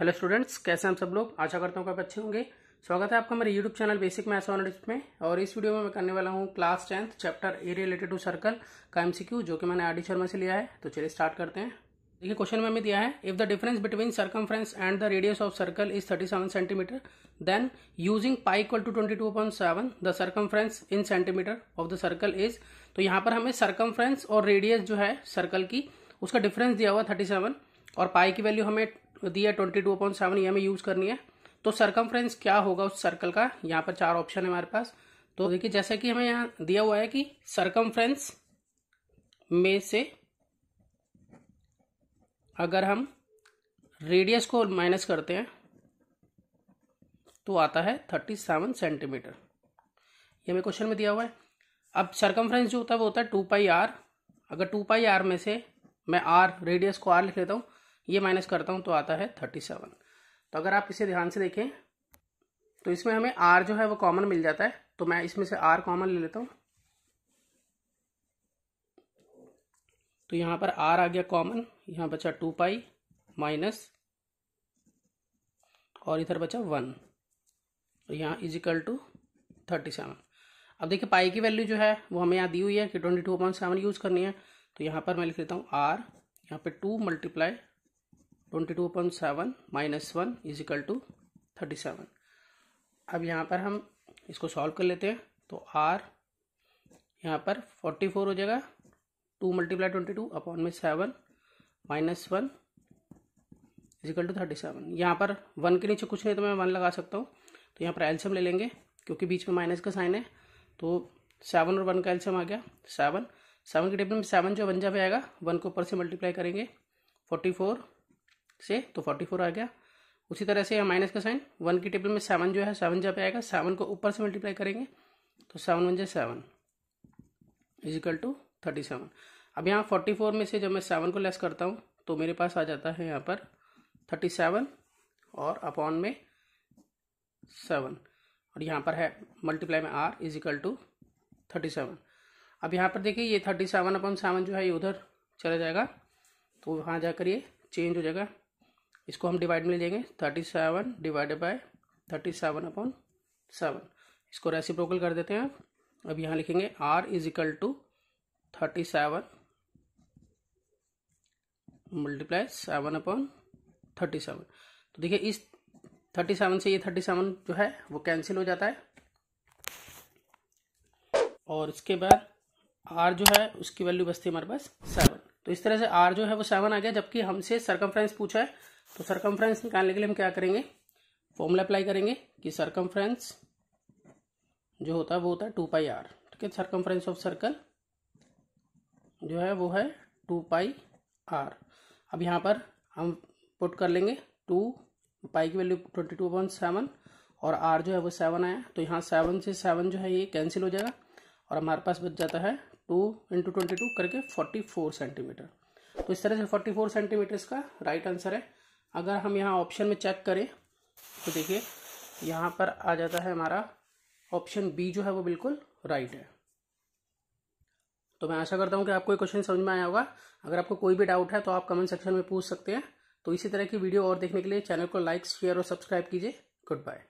hello students कैसे हम सब लोग आशा करता हूँ आप अच्छे होंगे स्वागत है आपका मेरे YouTube channel basic maths honours में और इस वीडियो में मैं करने वाला हूँ class tenth chapter a related to circle का एमसीक्यू जो कि मैंने आर डी शर्मा से लिया है तो चलिए स्टार्ट करते हैं देखिए क्वेश्चन में हमें दिया है if the difference between circumference and the radius of circle is thirty centimetre then using pi equal to twenty two point seven the circumference in centimetre of the circle is तो यहाँ पर हमें circumference और radius जो है circle की उसका difference दिया हुआ थर्टी सेवन और पाई की वैल्यू हमें दिया ट्वेंटी टू अपॉइंट सेवन ये हमें यूज़ करनी है तो सरकमफ्रेंस क्या होगा उस सर्कल का यहाँ पर चार ऑप्शन है हमारे पास तो देखिए जैसे कि हमें यहाँ दिया हुआ है कि सरकमफ्रेंस में से अगर हम रेडियस को माइनस करते हैं तो आता है थर्टी सेवन सेंटीमीटर ये हमें क्वेश्चन में दिया हुआ है अब सरकमफ्रेंस जो होता है वो होता है टू पाई आर अगर टू पाई आर में से मैं आर रेडियस को आर लिख लेता हूँ ये माइनस करता हूँ तो आता है थर्टी सेवन तो अगर आप इसे ध्यान से देखें तो इसमें हमें आर जो है वो कॉमन मिल जाता है तो मैं इसमें से आर कॉमन ले लेता हूँ तो यहाँ पर आर आ गया कॉमन यहाँ बचा टू पाई माइनस और इधर बचा वन तो यहाँ is equal to thirty seven अब देखिए पाई की वैल्यू जो है वो हमें यहाँ दी हुई है कि twenty two point seven use करनी है तो यहाँ पर मैं लिख लेता हूँ आर यहाँ पे two multiply twenty two upon seven minus one is equal to thirty seven अब यहाँ पर हम इसको सॉल्व कर लेते हैं तो आर यहाँ पर फोर्टी फोर हो जाएगा two multiply twenty two upon में seven minus one is equal to thirty seven यहाँ पर वन के नीचे कुछ नहीं तो मैं वन लगा सकता हूँ तो यहाँ पर एल्शियम ले लेंगे क्योंकि बीच में माइनस का साइन है तो सेवन और वन का एल्शियम आ गया सेवन सेवन के टेबल में सेवन जो बन जब आएगा वन को ऊपर से मल्टीप्लाई करेंगे फोर्टी फोर से तो फोर्टी फोर आ गया उसी तरह से माइनस का साइन वन की टेबल में सेवन जो है सेवन जब आएगा सेवन को ऊपर से मल्टीप्लाई करेंगे तो सेवन वन जो seven is equal to thirty seven अब यहाँ फोर्टी फोर में से जब मैं सेवन को लेस करता हूँ तो मेरे पास आ जाता है यहाँ पर थर्टी सेवन और अपॉन में सेवन और यहाँ पर है मल्टीप्लाई में R is equal to thirty seven अब यहाँ पर देखिए ये थर्टी सेवन अपॉन सेवन जो है ये उधर चला जाएगा तो वहाँ जाकर ये चेंज हो जाएगा इसको हम डिवाइड में ले जाएंगे thirty seven divided by thirty seven upon seven इसको रेसिप्रोकल कर देते हैं अब यहाँ लिखेंगे R is equal to thirty seven multiply seven upon thirty seven तो देखिए इस थर्टी सेवन से ये थर्टी सेवन जो है वो कैंसिल हो जाता है और इसके बाद आर जो है उसकी वैल्यू बचती है हमारे पास सेवन तो इस तरह से आर जो है वो सेवन आ गया जबकि हमसे सरकमफ्रेंस पूछा है तो सरकमफ्रेंस निकालने के लिए हम क्या करेंगे फॉर्मूला अप्लाई करेंगे कि सरकमफ्रेंस जो होता है वो होता है टू पाई आर ठीक है सरकमफ्रेंस ऑफ सर्कल जो है वो है टू पाई आर अब यहाँ पर हम पुट कर लेंगे टू पाई की value twenty two point seven और आर जो है वो सेवन आया तो यहाँ सेवन से सेवन जो है ये कैंसिल हो जाएगा और हमारे पास बच जाता है टू इंटू ट्वेंटी टू करके फोर्टी फोर सेंटीमीटर तो इस तरह से फोर्टी फोर सेंटीमीटर इसका राइट आंसर है अगर हम यहाँ ऑप्शन में चेक करें तो देखिए यहाँ पर आ जाता है हमारा ऑप्शन बी जो है वो बिल्कुल राइट है तो मैं आशा करता हूँ कि आपको ये क्वेश्चन समझ में आया होगा अगर आपको कोई भी डाउट है तो आप कमेंट सेक्शन में पूछ सकते हैं तो इसी तरह की वीडियो और देखने के लिए चैनल को लाइक शेयर और सब्सक्राइब कीजिए गुड बाय